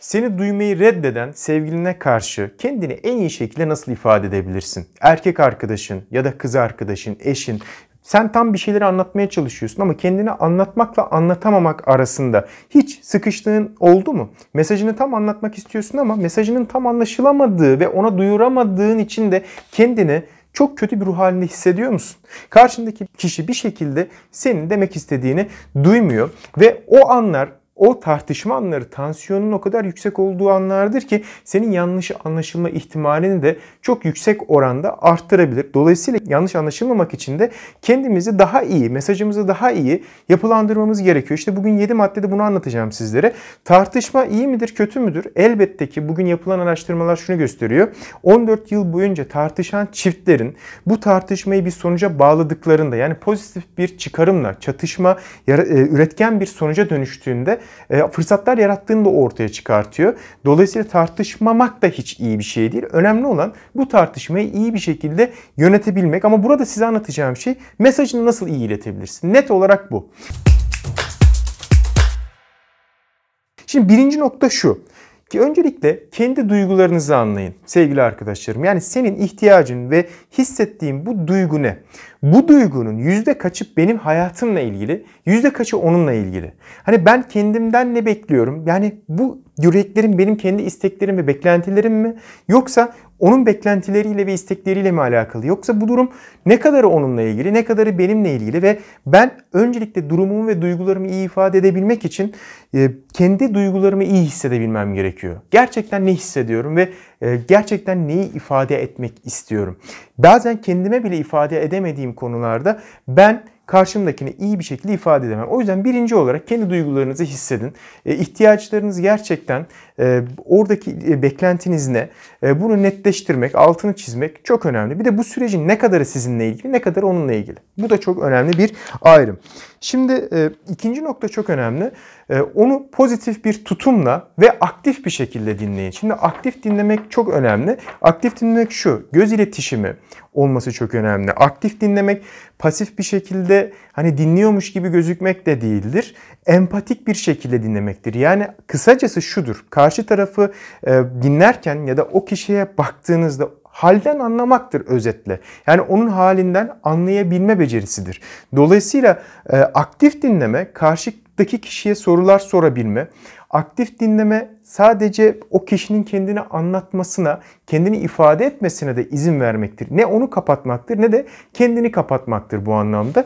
Seni duymayı reddeden sevgiline karşı kendini en iyi şekilde nasıl ifade edebilirsin? Erkek arkadaşın ya da kız arkadaşın, eşin sen tam bir şeyleri anlatmaya çalışıyorsun ama kendini anlatmakla anlatamamak arasında hiç sıkıştığın oldu mu? Mesajını tam anlatmak istiyorsun ama mesajının tam anlaşılamadığı ve ona duyuramadığın için de kendini çok kötü bir ruh halinde hissediyor musun? Karşındaki kişi bir şekilde senin demek istediğini duymuyor ve o anlar o tartışma anları tansiyonun o kadar yüksek olduğu anlardır ki senin yanlış anlaşılma ihtimalini de çok yüksek oranda arttırabilir. Dolayısıyla yanlış anlaşılmamak için de kendimizi daha iyi, mesajımızı daha iyi yapılandırmamız gerekiyor. İşte bugün 7 maddede bunu anlatacağım sizlere. Tartışma iyi midir, kötü müdür? Elbette ki bugün yapılan araştırmalar şunu gösteriyor. 14 yıl boyunca tartışan çiftlerin bu tartışmayı bir sonuca bağladıklarında yani pozitif bir çıkarımla çatışma e, üretken bir sonuca dönüştüğünde e, fırsatlar yarattığını da ortaya çıkartıyor. Dolayısıyla tartışmamak da hiç iyi bir şey değil. Önemli olan bu tartışmayı iyi bir şekilde yönetebilmek. Ama burada size anlatacağım şey mesajını nasıl iyi iletebilirsin? Net olarak bu. Şimdi birinci nokta şu. Ki öncelikle kendi duygularınızı anlayın sevgili arkadaşlarım. Yani senin ihtiyacın ve hissettiğin bu duygu ne? Bu duygunun yüzde kaçı benim hayatımla ilgili, yüzde kaçı onunla ilgili. Hani ben kendimden ne bekliyorum? Yani bu yüreklerim benim kendi isteklerim ve beklentilerim mi? Yoksa onun beklentileriyle ve istekleriyle mi alakalı? Yoksa bu durum ne kadarı onunla ilgili, ne kadarı benimle ilgili ve ben öncelikle durumumu ve duygularımı iyi ifade edebilmek için e, kendi duygularımı iyi hissedebilmem gerekiyor. Gerçekten ne hissediyorum ve e, gerçekten neyi ifade etmek istiyorum? Bazen kendime bile ifade edemediğim konularda ben karşımdakini iyi bir şekilde ifade edemem. O yüzden birinci olarak kendi duygularınızı hissedin. E, ihtiyaçlarınız gerçekten ee, oradaki e, beklentiniz ne? Ee, bunu netleştirmek, altını çizmek çok önemli. Bir de bu sürecin ne kadarı sizinle ilgili, ne kadarı onunla ilgili. Bu da çok önemli bir ayrım. Şimdi e, ikinci nokta çok önemli. E, onu pozitif bir tutumla ve aktif bir şekilde dinleyin. Şimdi aktif dinlemek çok önemli. Aktif dinlemek şu, göz iletişimi olması çok önemli. Aktif dinlemek pasif bir şekilde hani dinliyormuş gibi gözükmek de değildir. Empatik bir şekilde dinlemektir. Yani kısacası şudur. Karşı tarafı e, dinlerken ya da o kişiye baktığınızda halden anlamaktır özetle. Yani onun halinden anlayabilme becerisidir. Dolayısıyla e, aktif dinleme karşıdaki kişiye sorular sorabilme, aktif dinleme sadece o kişinin kendini anlatmasına, kendini ifade etmesine de izin vermektir. Ne onu kapatmaktır ne de kendini kapatmaktır bu anlamda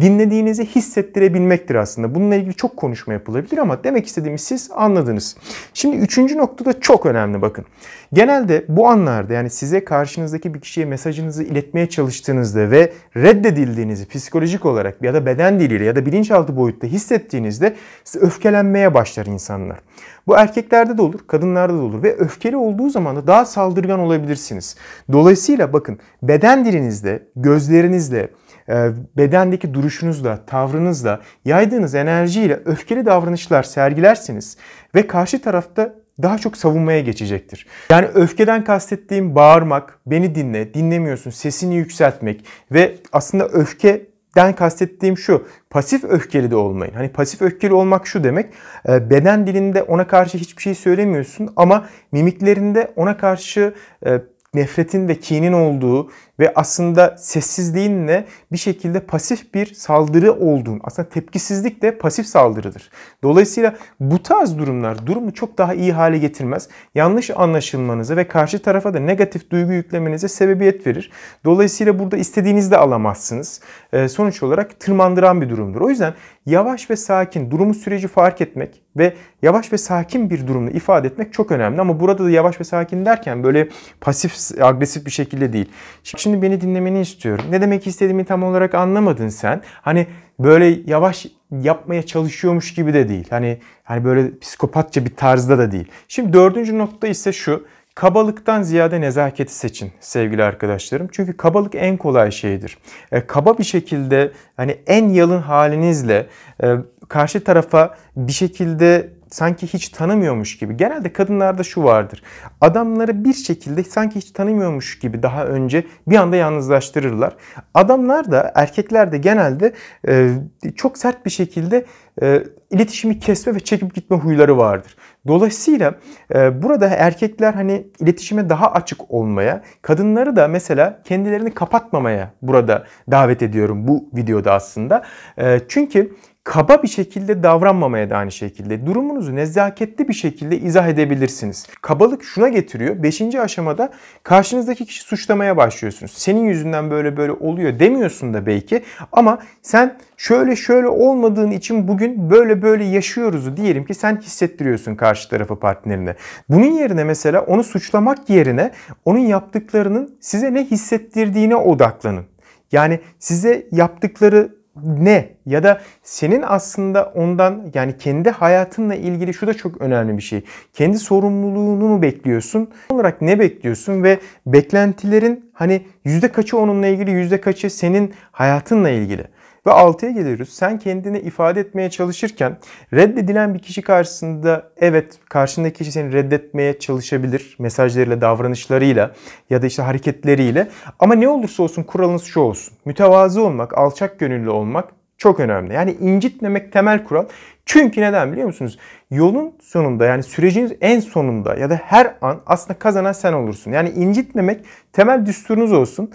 dinlediğinizi hissettirebilmektir aslında. Bununla ilgili çok konuşma yapılabilir ama demek istediğimi siz anladınız. Şimdi üçüncü nokta da çok önemli bakın. Genelde bu anlarda yani size karşınızdaki bir kişiye mesajınızı iletmeye çalıştığınızda ve reddedildiğinizi psikolojik olarak ya da beden diliyle ya da bilinçaltı boyutta hissettiğinizde öfkelenmeye başlar insanlar. Bu erkeklerde de olur, kadınlarda da olur ve öfkeli olduğu zaman da daha saldırgan olabilirsiniz. Dolayısıyla bakın beden dilinizde, gözlerinizle, ee, bedendeki duruşunuzla, tavrınızla, yaydığınız enerjiyle öfkeli davranışlar sergilersiniz ve karşı tarafta daha çok savunmaya geçecektir. Yani öfkeden kastettiğim bağırmak, beni dinle, dinlemiyorsun, sesini yükseltmek ve aslında öfke den kastettiğim şu. Pasif öfkeli de olmayın. Hani pasif öfkeli olmak şu demek. E, beden dilinde ona karşı hiçbir şey söylemiyorsun ama mimiklerinde ona karşı e, nefretin ve kinin olduğu ve aslında sessizliğin ne bir şekilde pasif bir saldırı olduğun, aslında tepkisizlik de pasif saldırıdır. Dolayısıyla bu tarz durumlar durumu çok daha iyi hale getirmez. Yanlış anlaşılmanızı ve karşı tarafa da negatif duygu yüklemenize sebebiyet verir. Dolayısıyla burada istediğinizi de alamazsınız. Ee, sonuç olarak tırmandıran bir durumdur. O yüzden yavaş ve sakin durumu süreci fark etmek ve yavaş ve sakin bir durumda ifade etmek çok önemli. Ama burada da yavaş ve sakin derken böyle pasif agresif bir şekilde değil. Şimdi şimdi beni dinlemeni istiyorum. Ne demek istediğimi tam olarak anlamadın sen. Hani böyle yavaş yapmaya çalışıyormuş gibi de değil. Hani hani böyle psikopatça bir tarzda da değil. Şimdi dördüncü nokta ise şu. Kabalıktan ziyade nezaketi seçin sevgili arkadaşlarım. Çünkü kabalık en kolay şeydir. E, kaba bir şekilde hani en yalın halinizle e, karşı tarafa bir şekilde sanki hiç tanımıyormuş gibi. Genelde kadınlarda şu vardır. Adamları bir şekilde sanki hiç tanımıyormuş gibi daha önce bir anda yalnızlaştırırlar. Adamlar da erkekler de genelde e, çok sert bir şekilde e, iletişimi kesme ve çekip gitme huyları vardır. Dolayısıyla e, burada erkekler hani iletişime daha açık olmaya, kadınları da mesela kendilerini kapatmamaya burada davet ediyorum bu videoda aslında. E, çünkü kaba bir şekilde davranmamaya da aynı şekilde durumunuzu nezaketli bir şekilde izah edebilirsiniz. Kabalık şuna getiriyor. Beşinci aşamada karşınızdaki kişi suçlamaya başlıyorsunuz. Senin yüzünden böyle böyle oluyor demiyorsun da belki ama sen şöyle şöyle olmadığın için bugün böyle böyle yaşıyoruz diyelim ki sen hissettiriyorsun karşı tarafı partnerine. Bunun yerine mesela onu suçlamak yerine onun yaptıklarının size ne hissettirdiğine odaklanın. Yani size yaptıkları ne ya da senin aslında ondan yani kendi hayatınla ilgili şu da çok önemli bir şey. Kendi sorumluluğunu mu bekliyorsun? Olarak ne bekliyorsun ve beklentilerin hani yüzde kaçı onunla ilgili yüzde kaçı senin hayatınla ilgili? Ve 6'ya geliyoruz. Sen kendini ifade etmeye çalışırken reddedilen bir kişi karşısında evet karşındaki kişi seni reddetmeye çalışabilir. Mesajlarıyla, davranışlarıyla ya da işte hareketleriyle. Ama ne olursa olsun kuralınız şu olsun. Mütevazı olmak, alçak gönüllü olmak çok önemli. Yani incitmemek temel kural. Çünkü neden biliyor musunuz? Yolun sonunda yani sürecin en sonunda ya da her an aslında kazanan sen olursun. Yani incitmemek temel düsturunuz olsun.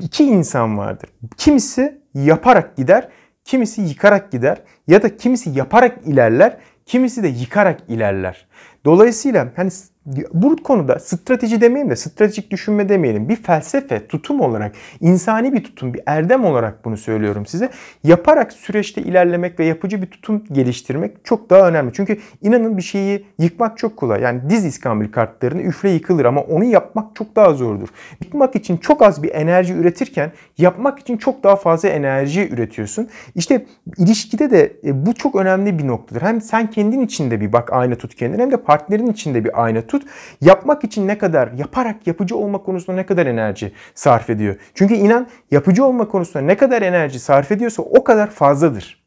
İki insan vardır. Kimisi yaparak gider, kimisi yıkarak gider ya da kimisi yaparak ilerler, kimisi de yıkarak ilerler. Dolayısıyla hani bu konuda strateji demeyelim de stratejik düşünme demeyelim. Bir felsefe, tutum olarak, insani bir tutum, bir erdem olarak bunu söylüyorum size. Yaparak süreçte ilerlemek ve yapıcı bir tutum geliştirmek çok daha önemli. Çünkü inanın bir şeyi yıkmak çok kolay. Yani diz iskambil kartlarını üfle yıkılır ama onu yapmak çok daha zordur. Yıkmak için çok az bir enerji üretirken yapmak için çok daha fazla enerji üretiyorsun. İşte ilişkide de e, bu çok önemli bir noktadır. Hem sen kendin içinde bir bak ayna tut kendine hem de partnerin içinde bir ayna tut. Yapmak için ne kadar, yaparak yapıcı olma konusunda ne kadar enerji sarf ediyor. Çünkü inan yapıcı olma konusunda ne kadar enerji sarf ediyorsa o kadar fazladır.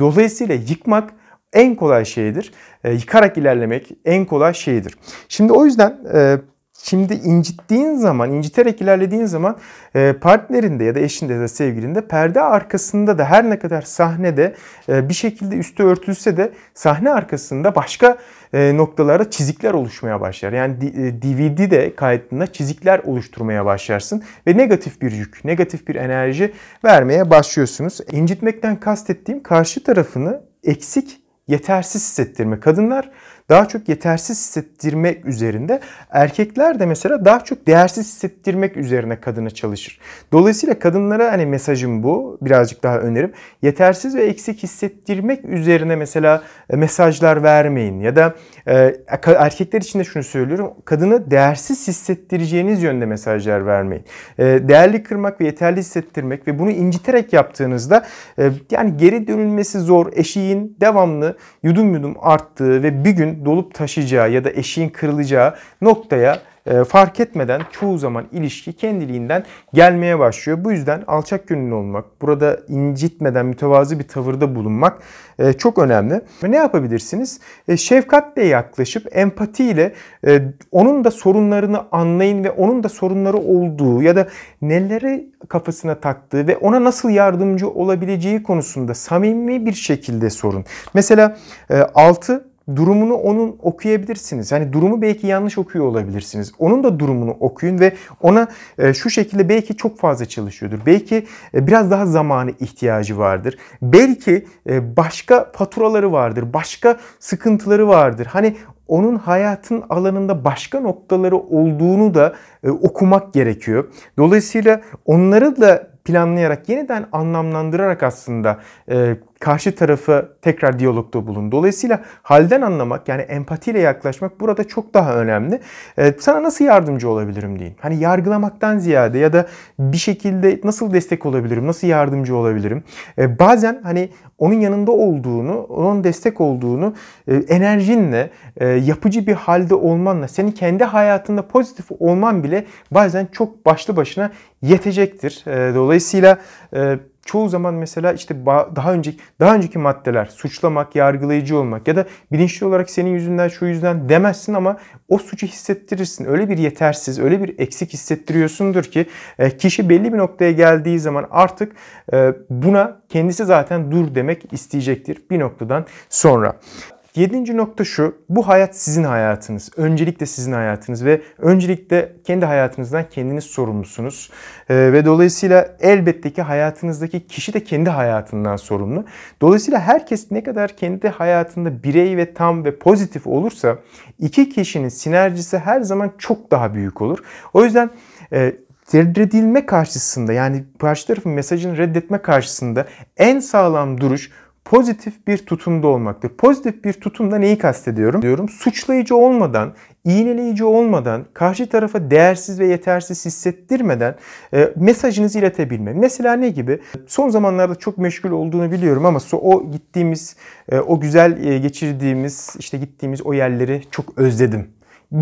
Dolayısıyla yıkmak en kolay şeydir. E, yıkarak ilerlemek en kolay şeydir. Şimdi o yüzden e, Şimdi incittiğin zaman, inciterek ilerlediğin zaman e, partnerinde ya da eşinde ya da sevgilinde perde arkasında da her ne kadar sahnede e, bir şekilde üstü örtülse de sahne arkasında başka e, noktalarda çizikler oluşmaya başlar. Yani DVD e, de kaydında çizikler oluşturmaya başlarsın ve negatif bir yük, negatif bir enerji vermeye başlıyorsunuz. İncitmekten kastettiğim karşı tarafını eksik, yetersiz hissettirme. Kadınlar daha çok yetersiz hissettirmek üzerinde. Erkekler de mesela daha çok değersiz hissettirmek üzerine kadına çalışır. Dolayısıyla kadınlara hani mesajım bu birazcık daha önerim. Yetersiz ve eksik hissettirmek üzerine mesela e, mesajlar vermeyin ya da e, erkekler için de şunu söylüyorum. Kadını değersiz hissettireceğiniz yönde mesajlar vermeyin. E, değerli kırmak ve yeterli hissettirmek ve bunu inciterek yaptığınızda yani geri dönülmesi zor eşiğin devamlı yudum yudum arttığı ve bir gün dolup taşacağı ya da eşeğin kırılacağı noktaya e, fark etmeden çoğu zaman ilişki kendiliğinden gelmeye başlıyor. Bu yüzden alçak gönüllü olmak, burada incitmeden mütevazı bir tavırda bulunmak e, çok önemli. Ne yapabilirsiniz? E, şefkatle yaklaşıp empatiyle onun da sorunlarını anlayın ve onun da sorunları olduğu ya da neleri kafasına taktığı ve ona nasıl yardımcı olabileceği konusunda samimi bir şekilde sorun. Mesela e, 6 durumunu onun okuyabilirsiniz. Yani durumu belki yanlış okuyor olabilirsiniz. Onun da durumunu okuyun ve ona e, şu şekilde belki çok fazla çalışıyordur. Belki e, biraz daha zamanı ihtiyacı vardır. Belki e, başka faturaları vardır. Başka sıkıntıları vardır. Hani onun hayatın alanında başka noktaları olduğunu da okumak gerekiyor. Dolayısıyla onları da planlayarak yeniden anlamlandırarak aslında karşı tarafı tekrar diyalogda bulun. Dolayısıyla halden anlamak yani empatiyle yaklaşmak burada çok daha önemli. Ee, sana nasıl yardımcı olabilirim deyin. Hani yargılamaktan ziyade ya da bir şekilde nasıl destek olabilirim, nasıl yardımcı olabilirim. Ee, bazen hani onun yanında olduğunu, onun destek olduğunu e, enerjinle, e, yapıcı bir halde olmanla, senin kendi hayatında pozitif olman bile bazen çok başlı başına yetecektir. E, dolayısıyla e, çoğu zaman mesela işte daha önceki daha önceki maddeler suçlamak, yargılayıcı olmak ya da bilinçli olarak senin yüzünden şu yüzden demezsin ama o suçu hissettirirsin. Öyle bir yetersiz, öyle bir eksik hissettiriyorsundur ki e, kişi belli bir noktaya geldiği zaman artık e, buna kendisi zaten dur demek isteyecektir bir noktadan sonra. Yedinci nokta şu, bu hayat sizin hayatınız. Öncelikle sizin hayatınız ve öncelikle kendi hayatınızdan kendiniz sorumlusunuz. Ee, ve dolayısıyla elbette ki hayatınızdaki kişi de kendi hayatından sorumlu. Dolayısıyla herkes ne kadar kendi hayatında birey ve tam ve pozitif olursa iki kişinin sinerjisi her zaman çok daha büyük olur. O yüzden e, reddedilme karşısında yani karşı tarafın mesajını reddetme karşısında en sağlam duruş pozitif bir tutumda olmaktır. Pozitif bir tutumda neyi kastediyorum? Diyorum suçlayıcı olmadan, iğneleyici olmadan, karşı tarafa değersiz ve yetersiz hissettirmeden e, mesajınızı iletebilme. Mesela ne gibi? Son zamanlarda çok meşgul olduğunu biliyorum ama o gittiğimiz, e, o güzel e, geçirdiğimiz, işte gittiğimiz o yerleri çok özledim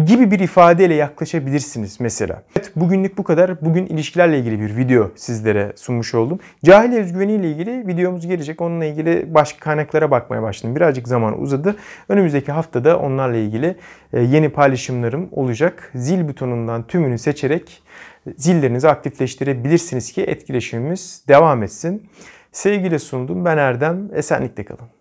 gibi bir ifadeyle yaklaşabilirsiniz mesela. Evet bugünlük bu kadar. Bugün ilişkilerle ilgili bir video sizlere sunmuş oldum. Cahil özgüveniyle ilgili videomuz gelecek. Onunla ilgili başka kaynaklara bakmaya başladım. Birazcık zaman uzadı. Önümüzdeki haftada onlarla ilgili e, yeni paylaşımlarım olacak. Zil butonundan tümünü seçerek e, zillerinizi aktifleştirebilirsiniz ki etkileşimimiz devam etsin. Sevgiyle sundum. Ben Erdem. Esenlikle kalın.